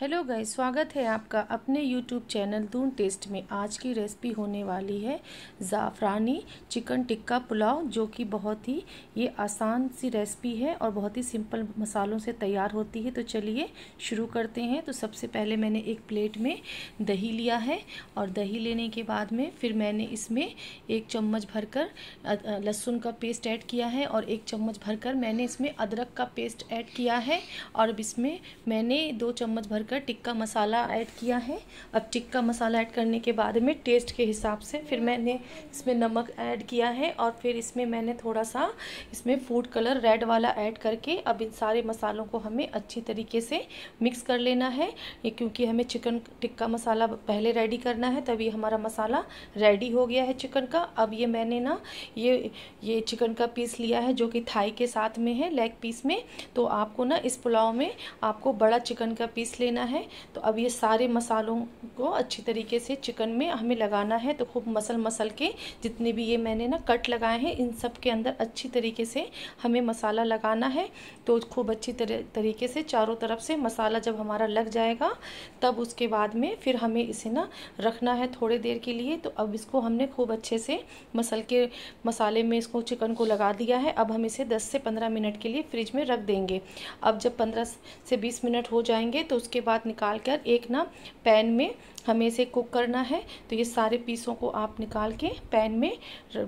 hello guys स्वागत है आपका अपने यूट्यूब चैनल दून टेस्ट में आज की रेसिपी होने वाली है ज़ाफ़रानी चिकन टिक्का पुलाव जो कि बहुत ही ये आसान सी रेसिपी है और बहुत ही सिंपल मसालों से तैयार होती है तो चलिए शुरू करते हैं तो सबसे पहले मैंने एक प्लेट में दही लिया है और दही लेने के बाद में फिर मैंने इसमें एक चम्मच भर कर लहसुन का पेस्ट ऐड किया है और एक चम्मच भर कर मैंने इसमें अदरक का पेस्ट ऐड किया है और अब इसमें मैंने दो चम्मच भर का टिक्का मसाला ऐड किया है अब टिक्का मसाला ऐड करने के बाद में टेस्ट के हिसाब से फिर मैंने इसमें नमक ऐड किया है और फिर इसमें मैंने थोड़ा सा इसमें फूड कलर रेड वाला ऐड करके अब इन सारे मसालों को हमें अच्छे तरीके से मिक्स कर लेना है ये क्योंकि हमें चिकन टिक्का मसाला पहले रेडी करना है तभी हमारा मसाला रेडी हो गया है चिकन का अब ये मैंने ना ये ये चिकन का पीस लिया है जो कि थाई के साथ में है लेग पीस में तो आपको ना इस पुलाव में आपको बड़ा चिकन का पीस लेना लेना है तो अब ये सारे मसालों को अच्छी तरीके से चिकन में हमें लगाना है तो खूब मसल मसल के जितने भी ये मैंने ना कट लगाए हैं इन सब के अंदर अच्छी तरीके से हमें मसाला लगाना है तो खूब अच्छी तरीके से चारों तरफ से मसाला जब हमारा लग जाएगा तब उसके बाद में फिर हमें इसे ना रखना है थोड़ी देर के लिए तो अब इसको हमने खूब अच्छे से मसल के मसाले में इसको चिकन को लगा दिया है अब हम इसे 10 से 15 मिनट के लिए फ्रिज में रख देंगे अब जब 15 से 20 मिनट हो जाएंगे तो उसके बाद बाद निकाल कर एक ना पैन में हमें इसे कुक करना है तो ये सारे पीसों को आप निकाल के पैन में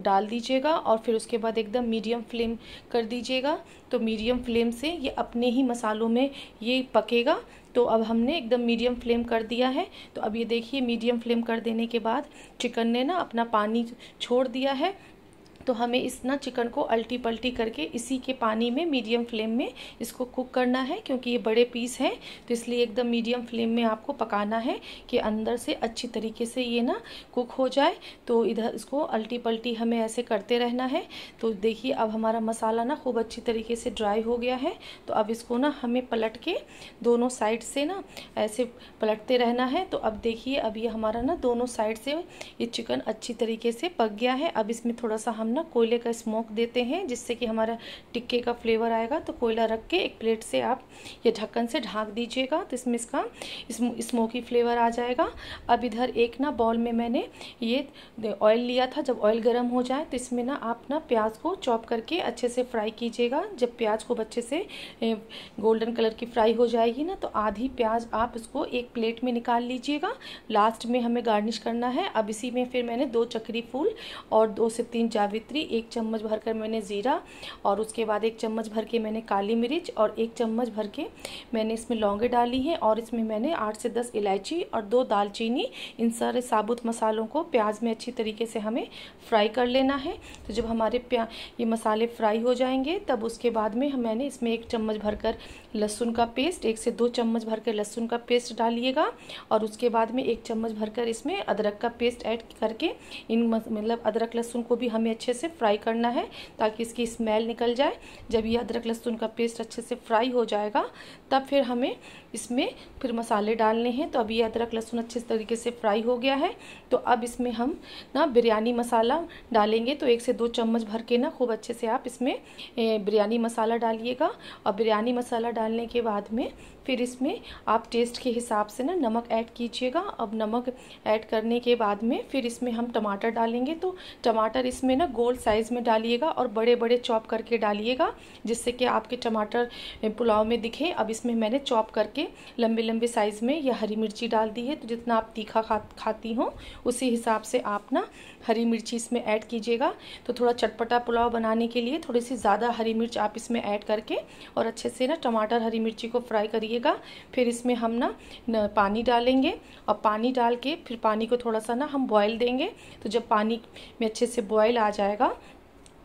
डाल दीजिएगा और फिर उसके बाद एकदम मीडियम फ्लेम कर दीजिएगा तो मीडियम फ्लेम से ये अपने ही मसालों में ये पकेगा तो अब हमने एकदम मीडियम फ्लेम कर दिया है तो अब ये देखिए मीडियम फ्लेम कर देने के बाद चिकन ने ना अपना पानी छोड़ दिया है तो हमें इस ना चिकन को अल्टी पल्टी करके इसी के पानी में मीडियम फ्लेम में इसको कुक करना है क्योंकि ये बड़े पीस हैं तो इसलिए एकदम मीडियम फ्लेम में आपको पकाना है कि अंदर से अच्छी तरीके से ये ना कुक हो जाए तो इधर इसको अल्टी पल्टी हमें ऐसे करते रहना है तो देखिए अब हमारा मसाला ना खूब अच्छी तरीके से ड्राई हो गया है तो अब इसको ना हमें पलट के दोनों साइड से ना ऐसे पलटते रहना है तो अब देखिए अब ये हमारा ना दोनों साइड से ये चिकन अच्छी तरीके से पक गया है अब इसमें थोड़ा सा हम ना कोयले का स्मोक देते हैं जिससे कि हमारा टिक्के का फ्लेवर आएगा तो कोयला रख के एक प्लेट से आप ये ढक्कन से ढाँक दीजिएगा तो इसमें इसका स्मोकी फ्लेवर आ जाएगा अब इधर एक ना बॉल में मैंने ये ऑयल लिया था जब ऑयल गर्म हो जाए तो इसमें ना आप ना प्याज को चॉप करके अच्छे से फ्राई कीजिएगा जब प्याज को अच्छे से गोल्डन कलर की फ्राई हो जाएगी ना तो आधी प्याज आप इसको एक प्लेट में निकाल लीजिएगा लास्ट में हमें गार्निश करना है अब इसी में फिर मैंने दो चक्री फूल और दो से तीन जावित्री जावित्री एक चम्मच भर कर मैंने ज़ीरा और उसके बाद एक चम्मच भर के मैंने काली मिर्च और एक चम्मच भर के मैंने इसमें लौंगे डाली हैं और इसमें मैंने आठ से दस इलायची और दो दालचीनी इन सारे साबुत मसालों को प्याज में अच्छी तरीके से हमें फ्राई कर लेना है तो जब हमारे प्या ये मसाले फ्राई हो जाएंगे तब उसके बाद में मैंने इसमें एक चम्मच भरकर लहसुन का पेस्ट एक से दो चम्मच भरकर लहसुन का पेस्ट डालिएगा और उसके बाद में एक चम्मच भरकर इसमें अदरक का पेस्ट ऐड करके इन मतलब अदरक लहसुन को भी हमें अच्छे अच्छे से फ्राई करना है ताकि इसकी स्मेल निकल जाए जब ये अदरक लहसुन का पेस्ट अच्छे से फ्राई हो जाएगा तब फिर हमें इसमें फिर मसाले डालने हैं तो अभी ये अदरक लहसुन अच्छे तरीके से फ्राई हो गया है तो अब इसमें हम ना बिरयानी मसाला डालेंगे तो एक से दो चम्मच भर के ना खूब अच्छे से आप इसमें बिरयानी मसाला डालिएगा और बिरयानी मसाला डालने के बाद में फिर इसमें आप टेस्ट के हिसाब से ना नमक ऐड कीजिएगा अब नमक ऐड करने के बाद में फिर इसमें हम टमाटर डालेंगे तो टमाटर इसमें ना गोल साइज़ में डालिएगा और बड़े बड़े चॉप करके डालिएगा जिससे कि आपके टमाटर पुलाव में दिखे अब इसमें मैंने चॉप करके लंबे लंबे साइज़ में यह हरी मिर्ची डाल दी है तो जितना आप तीखा खा खाती हो उसी हिसाब से आप ना हरी मिर्ची इसमें ऐड कीजिएगा तो थोड़ा चटपटा पुलाव बनाने के लिए थोड़ी सी ज़्यादा हरी मिर्च आप इसमें ऐड करके और अच्छे से ना टमाटर हरी मिर्ची को फ्राई करिएगा फिर इसमें हम ना, ना पानी डालेंगे और पानी डाल के फिर पानी को थोड़ा सा ना हम बॉयल देंगे तो जब पानी में अच्छे से बॉयल आ जाए जाएगा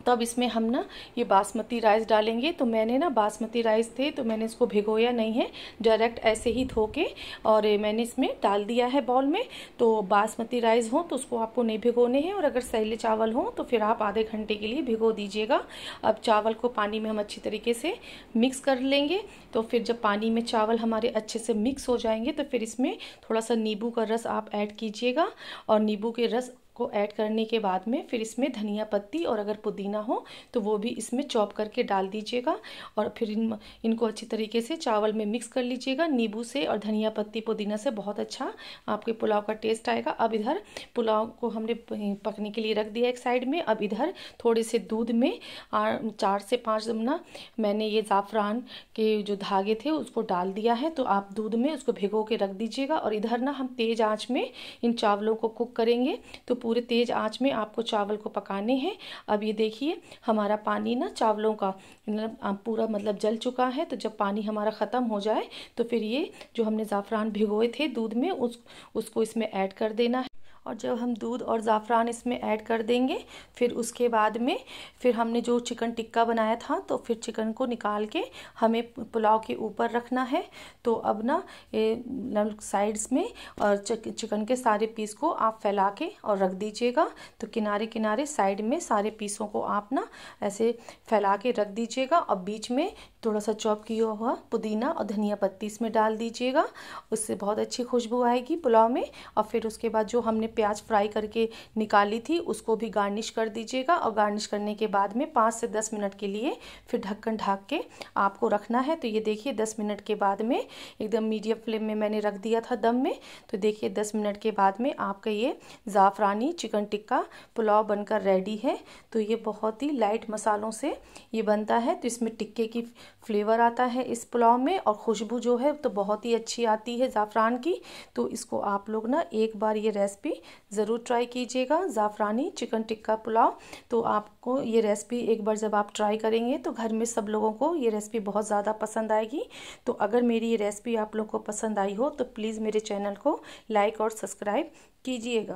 तब इसमें हम ना ये बासमती राइस डालेंगे तो मैंने ना बासमती राइस थे तो मैंने इसको भिगोया नहीं है डायरेक्ट ऐसे ही धो के और मैंने इसमें डाल दिया है बॉल में तो बासमती राइस हो तो उसको आपको नहीं भिगोने हैं और अगर सहले चावल हों तो फिर आप आधे घंटे के लिए भिगो दीजिएगा अब चावल को पानी में हम अच्छी तरीके से मिक्स कर लेंगे तो फिर जब पानी में चावल हमारे अच्छे से मिक्स हो जाएंगे तो फिर इसमें थोड़ा सा नींबू का रस आप ऐड कीजिएगा और नींबू के रस को ऐड करने के बाद में फिर इसमें धनिया पत्ती और अगर पुदीना हो तो वो भी इसमें चॉप करके डाल दीजिएगा और फिर इन इनको अच्छी तरीके से चावल में मिक्स कर लीजिएगा नींबू से और धनिया पत्ती पुदीना से बहुत अच्छा आपके पुलाव का टेस्ट आएगा अब इधर पुलाव को हमने पकने के लिए रख दिया एक साइड में अब इधर थोड़े से दूध में चार से पाँच चमना मैंने ये ज़ाफ़रान के जो धागे थे उसको डाल दिया है तो आप दूध में उसको भिगो के रख दीजिएगा और इधर ना हम तेज़ आँच में इन चावलों को कुक करेंगे तो पूरे तेज़ आंच में आपको चावल को पकाने हैं अब ये देखिए हमारा पानी ना चावलों का मतलब, पूरा मतलब जल चुका है तो जब पानी हमारा ख़त्म हो जाए तो फिर ये जो हमने ज़ाफ़रान भिगोए थे दूध में उस उसको इसमें ऐड कर देना है और जब हम दूध और ज़ाफ़रान इसमें ऐड कर देंगे फिर उसके बाद में फिर हमने जो चिकन टिक्का बनाया था तो फिर चिकन को निकाल के हमें पुलाव के ऊपर रखना है तो अब ना साइड्स में और चिकन के सारे पीस को आप फैला के और रख दीजिएगा तो किनारे किनारे साइड में सारे पीसों को आप ना ऐसे फैला के रख दीजिएगा और बीच में थोड़ा सा चॉप किया हुआ पुदीना और धनिया पत्ती इसमें डाल दीजिएगा उससे बहुत अच्छी खुशबू आएगी पुलाव में और फिर उसके बाद जो हमने प्याज फ्राई करके निकाली थी उसको भी गार्निश कर दीजिएगा और गार्निश करने के बाद में पाँच से दस मिनट के लिए फिर ढक्कन ढाक के आपको रखना है तो ये देखिए दस मिनट के बाद में एकदम मीडियम फ्लेम में मैंने रख दिया था दम में तो देखिए दस मिनट के बाद में आपका ये ज़ाफ़रानी चिकन टिक्का पुलाव बनकर रेडी है तो ये बहुत ही लाइट मसालों से ये बनता है तो इसमें टिक्के की फ्लेवर आता है इस पुलाव में और खुशबू जो है तो बहुत ही अच्छी आती है ज़ाफ़रान की तो इसको आप लोग ना एक बार ये रेसिपी ज़रूर ट्राई कीजिएगा ज़ाफ़रानी चिकन टिक्का पुलाव तो आपको ये रेसिपी एक बार जब आप ट्राई करेंगे तो घर में सब लोगों को ये रेसिपी बहुत ज़्यादा पसंद आएगी तो अगर मेरी ये रेसिपी आप लोग को पसंद आई हो तो प्लीज़ मेरे चैनल को लाइक और सब्सक्राइब कीजिएगा